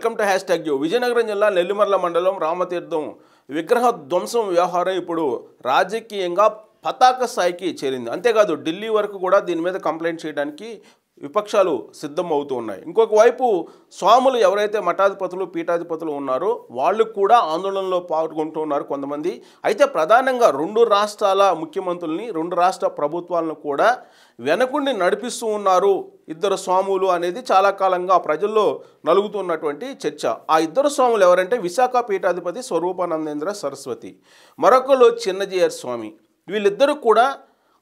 welcome to hashtag Vizianagaram జిల్లా నెల్లిమర్ల మండలం రామతీర్థం విగ్రహ ధ్వంసం వ్యవహారం ఇప్పుడు రాజకీయంగా పతాక స్థాయికి చేరింది అంతేకాదు ఢిల్లీ వరకు కూడా దీని మీద కంప్లైంట్ చేయడానికి విపక్షాలు సిద్ధం అవుతూ ఉన్నాయి ఇంకొక వైపు స్వాములు ఎవరైతే మఠాధిపతులు పీఠాధిపతులు ఉన్నారో వాళ్ళు కూడా ఆందోళనలో పాల్గొంటున్నారు కొంతమంది అయితే ప్రధానంగా రెండు రాష్ట్రాల ముఖ్యమంత్రుల్ని రెండు రాష్ట్ర ప్రభుత్వాలను కూడా వెనకుండి నడిపిస్తూ ఉన్నారు ఇద్దరు స్వాములు అనేది చాలా కాలంగా ప్రజల్లో నలుగుతున్నటువంటి చర్చ ఆ ఇద్దరు స్వాములు ఎవరంటే విశాఖ పీఠాధిపతి స్వరూపానందేంద్ర సరస్వతి మరొకరు చిన్నజీయర్ స్వామి వీళ్ళిద్దరూ కూడా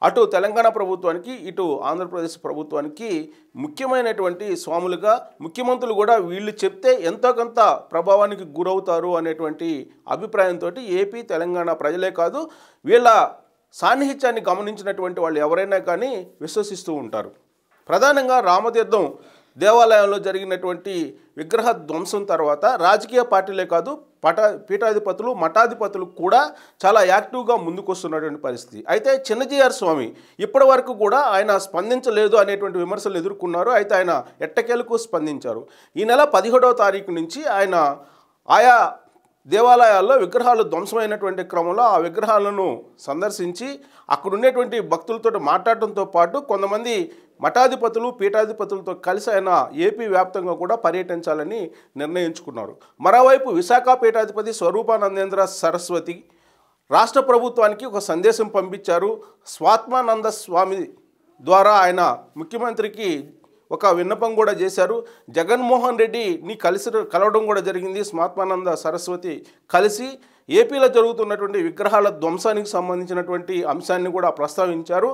అటు తెలంగాణ ప్రభుత్వానికి ఇటు ఆంధ్రప్రదేశ్ ప్రభుత్వానికి ముఖ్యమైనటువంటి స్వాములుగా ముఖ్యమంత్రులు కూడా వీళ్ళు చెప్తే ఎంతో కొంత ప్రభావానికి గురవుతారు అనేటువంటి అభిప్రాయంతో ఏపీ తెలంగాణ ప్రజలే కాదు వీళ్ళ సాన్నిహిత్యాన్ని గమనించినటువంటి వాళ్ళు ఎవరైనా కానీ విశ్వసిస్తూ ఉంటారు ప్రధానంగా రామతీర్థం దేవాలయంలో జరిగినటువంటి విగ్రహ ధ్వంసం తర్వాత రాజకీయ పార్టీలే కాదు పట పీఠాధిపతులు మఠాధిపతులు కూడా చాలా యాక్టివ్గా ముందుకొస్తున్నటువంటి పరిస్థితి అయితే చిన్నజీఆర్ స్వామి ఇప్పటి వరకు కూడా ఆయన స్పందించలేదు అనేటువంటి విమర్శలు ఎదుర్కొన్నారు అయితే ఆయన ఎట్టకేలకు స్పందించారు ఈ నెల పదిహేడవ తారీఖు నుంచి ఆయన ఆయా దేవాలయాల్లో విగ్రహాలు ధ్వంసమైనటువంటి క్రమంలో ఆ విగ్రహాలను సందర్శించి అక్కడున్నటువంటి భక్తులతో మాట్లాడటంతో పాటు కొంతమంది మఠాధిపతులు పీఠాధిపతులతో కలిసి ఆయన ఏపీ వ్యాప్తంగా కూడా పర్యటించాలని నిర్ణయించుకున్నారు మరోవైపు విశాఖ పీఠాధిపతి స్వరూపానందేంద్ర సరస్వతి రాష్ట్ర ప్రభుత్వానికి ఒక సందేశం పంపించారు స్వాత్మానంద స్వామి ద్వారా ఆయన ముఖ్యమంత్రికి ఒక విన్నపం కూడా చేశారు జగన్మోహన్ రెడ్డిని కలిసి కలవడం కూడా జరిగింది స్మాత్మానంద సరస్వతి కలిసి ఏపీలో జరుగుతున్నటువంటి విగ్రహాల ధ్వంసానికి సంబంధించినటువంటి అంశాన్ని కూడా ప్రస్తావించారు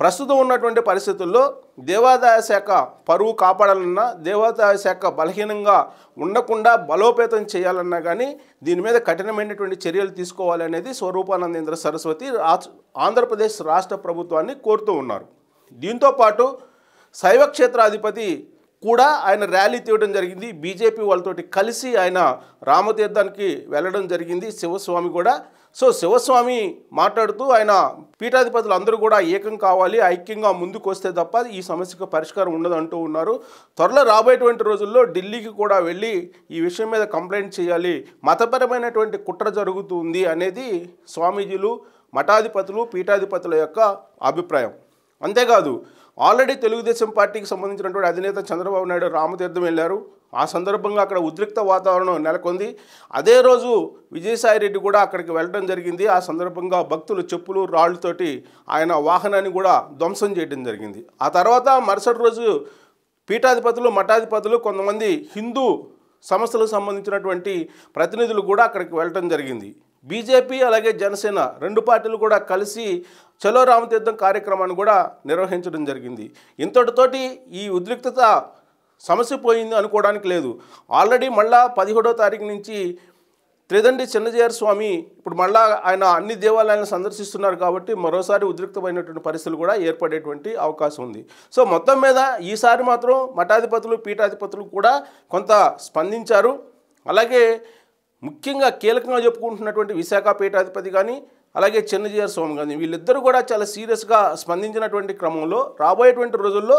ప్రస్తుతం ఉన్నటువంటి పరిస్థితుల్లో దేవాదాయ శాఖ పరువు కాపాడాలన్నా దేవాదాయ శాఖ బలహీనంగా ఉండకుండా బలోపేతం చేయాలన్నా కానీ దీని మీద కఠినమైనటువంటి చర్యలు తీసుకోవాలి అనేది స్వరూపానందేంద్ర సరస్వతి ఆంధ్రప్రదేశ్ రాష్ట్ర ప్రభుత్వాన్ని కోరుతూ ఉన్నారు దీంతోపాటు శైవ క్షేత్రాధిపతి కూడా ఆయన ర్యాలీ తీయడం జరిగింది బీజేపీ వాళ్ళతోటి కలిసి ఆయన రామతీర్థానికి వెళ్ళడం జరిగింది శివస్వామి కూడా సో శివస్వామి మాట్లాడుతూ ఆయన పీఠాధిపతులు అందరూ కూడా ఏకం కావాలి ఐక్యంగా ముందుకు వస్తే తప్ప ఈ సమస్యకు పరిష్కారం ఉండదు అంటూ ఉన్నారు త్వరలో రాబోయేటువంటి రోజుల్లో ఢిల్లీకి కూడా వెళ్ళి ఈ విషయం మీద కంప్లైంట్ చేయాలి మతపరమైనటువంటి కుట్ర జరుగుతుంది అనేది స్వామీజీలు మఠాధిపతులు పీఠాధిపతుల యొక్క అభిప్రాయం అంతేకాదు ఆల్రెడీ తెలుగుదేశం పార్టీకి సంబంధించినటువంటి అధినేత చంద్రబాబు నాయుడు రామతీర్థం వెళ్ళారు ఆ సందర్భంగా అక్కడ ఉద్రిక్త వాతావరణం నెలకొంది అదే రోజు విజయసాయిరెడ్డి కూడా అక్కడికి వెళ్ళడం జరిగింది ఆ సందర్భంగా భక్తులు చెప్పులు రాళ్ళతోటి ఆయన వాహనాన్ని కూడా ధ్వంసం చేయడం జరిగింది ఆ తర్వాత మరుసటి రోజు పీఠాధిపతులు మఠాధిపతులు కొంతమంది హిందూ సంస్థలకు సంబంధించినటువంటి ప్రతినిధులు కూడా అక్కడికి వెళ్ళటం జరిగింది బీజేపీ అలాగే జనసేన రెండు పార్టీలు కూడా కలిసి చలో రామతీర్థం కార్యక్రమాన్ని కూడా నిర్వహించడం జరిగింది ఇంతటితోటి ఈ ఉద్రిక్తత సమస్య పోయింది అనుకోవడానికి లేదు ఆల్రెడీ మళ్ళా పదిహేడో తారీఖు నుంచి త్రిదండి చిన్నజయర్ స్వామి ఇప్పుడు మళ్ళా ఆయన అన్ని దేవాలయాలను సందర్శిస్తున్నారు కాబట్టి మరోసారి ఉద్రిక్తమైనటువంటి పరిస్థితులు కూడా ఏర్పడేటువంటి అవకాశం ఉంది సో మొత్తం మీద ఈసారి మాత్రం మఠాధిపతులు పీఠాధిపతులు కూడా కొంత స్పందించారు అలాగే ముఖ్యంగా కీలకంగా చెప్పుకుంటున్నటువంటి విశాఖ పీఠాధిపతి కానీ అలాగే చిన్నజీఆర్ స్వామి కానీ వీళ్ళిద్దరూ కూడా చాలా సీరియస్గా స్పందించినటువంటి క్రమంలో రాబోయేటువంటి రోజుల్లో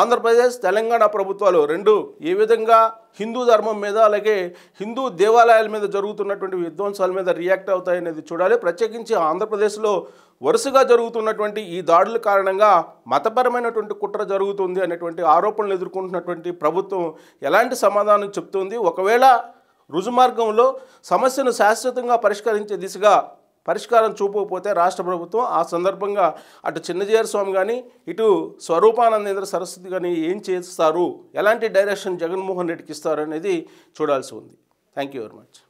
ఆంధ్రప్రదేశ్ తెలంగాణ ప్రభుత్వాలు రెండు ఏ విధంగా హిందూ ధర్మం మీద అలాగే హిందూ దేవాలయాల మీద జరుగుతున్నటువంటి విధ్వంసాల మీద రియాక్ట్ అవుతాయనేది చూడాలి ప్రత్యేకించి ఆంధ్రప్రదేశ్లో వరుసగా జరుగుతున్నటువంటి ఈ దాడుల కారణంగా మతపరమైనటువంటి కుట్ర జరుగుతుంది అనేటువంటి ఆరోపణలు ఎదుర్కొంటున్నటువంటి ప్రభుత్వం ఎలాంటి సమాధానం చెప్తుంది ఒకవేళ రుజుమార్గంలో సమస్యను శాశ్వతంగా పరిష్కరించే దిశగా పరిష్కారం చూపకపోతే రాష్ట్ర ప్రభుత్వం ఆ సందర్భంగా అటు చిన్నజీఆర్ స్వామి కానీ ఇటు స్వరూపానందేంద్ర సరస్వతి కానీ ఏం చేస్తారు ఎలాంటి డైరెక్షన్ జగన్మోహన్ రెడ్డికి ఇస్తారు అనేది చూడాల్సి ఉంది థ్యాంక్ యూ వెరీ మచ్